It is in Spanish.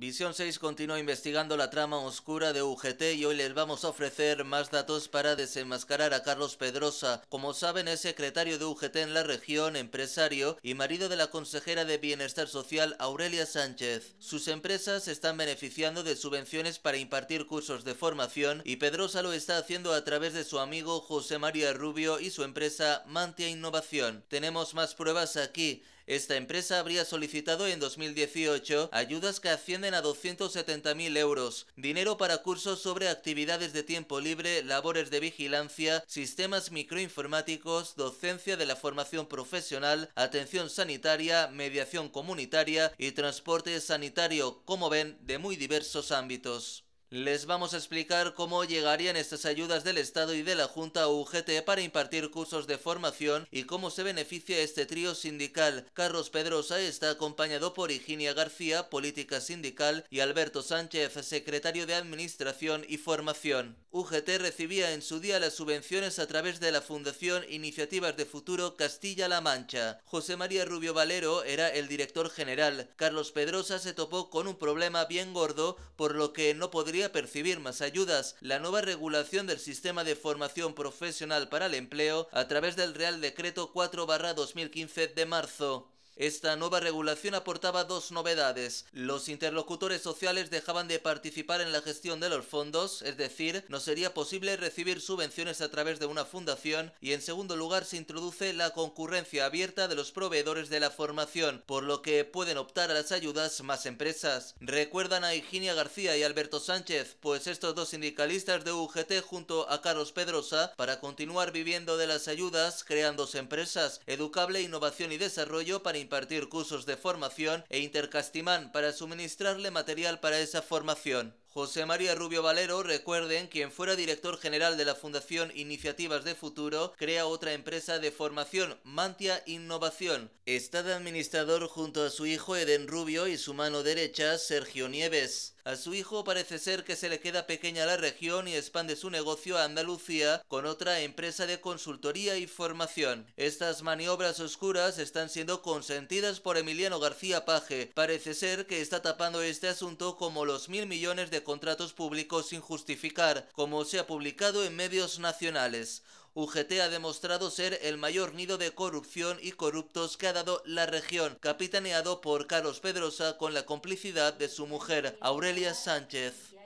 Visión 6 continúa investigando la trama oscura de UGT y hoy les vamos a ofrecer más datos para desenmascarar a Carlos Pedrosa. Como saben, es secretario de UGT en la región, empresario y marido de la consejera de Bienestar Social Aurelia Sánchez. Sus empresas están beneficiando de subvenciones para impartir cursos de formación y Pedrosa lo está haciendo a través de su amigo José María Rubio y su empresa Mantia Innovación. Tenemos más pruebas aquí. Esta empresa habría solicitado en 2018 ayudas que ascienden a 270.000 euros, dinero para cursos sobre actividades de tiempo libre, labores de vigilancia, sistemas microinformáticos, docencia de la formación profesional, atención sanitaria, mediación comunitaria y transporte sanitario, como ven, de muy diversos ámbitos. Les vamos a explicar cómo llegarían estas ayudas del Estado y de la Junta UGT para impartir cursos de formación y cómo se beneficia este trío sindical. Carlos Pedrosa está acompañado por Higinia García, política sindical, y Alberto Sánchez, secretario de Administración y Formación. UGT recibía en su día las subvenciones a través de la Fundación Iniciativas de Futuro Castilla-La Mancha. José María Rubio Valero era el director general. Carlos Pedrosa se topó con un problema bien gordo, por lo que no podría percibir más ayudas. La nueva regulación del sistema de formación profesional para el empleo a través del Real Decreto 4-2015 de marzo. Esta nueva regulación aportaba dos novedades. Los interlocutores sociales dejaban de participar en la gestión de los fondos, es decir, no sería posible recibir subvenciones a través de una fundación y en segundo lugar se introduce la concurrencia abierta de los proveedores de la formación, por lo que pueden optar a las ayudas más empresas. Recuerdan a Higinia García y Alberto Sánchez, pues estos dos sindicalistas de UGT junto a Carlos Pedrosa para continuar viviendo de las ayudas creando empresas, Educable Innovación y Desarrollo para impartir cursos de formación e Intercastimán para suministrarle material para esa formación. José María Rubio Valero, recuerden, quien fuera director general de la Fundación Iniciativas de Futuro, crea otra empresa de formación, Mantia Innovación. Está de administrador junto a su hijo Eden Rubio y su mano derecha, Sergio Nieves. A su hijo parece ser que se le queda pequeña la región y expande su negocio a Andalucía con otra empresa de consultoría y formación. Estas maniobras oscuras están siendo consentidas por Emiliano García Paje. Parece ser que está tapando este asunto como los mil millones de contratos públicos sin justificar, como se ha publicado en medios nacionales. UGT ha demostrado ser el mayor nido de corrupción y corruptos que ha dado la región, capitaneado por Carlos Pedrosa con la complicidad de su mujer, Aurelia Sánchez.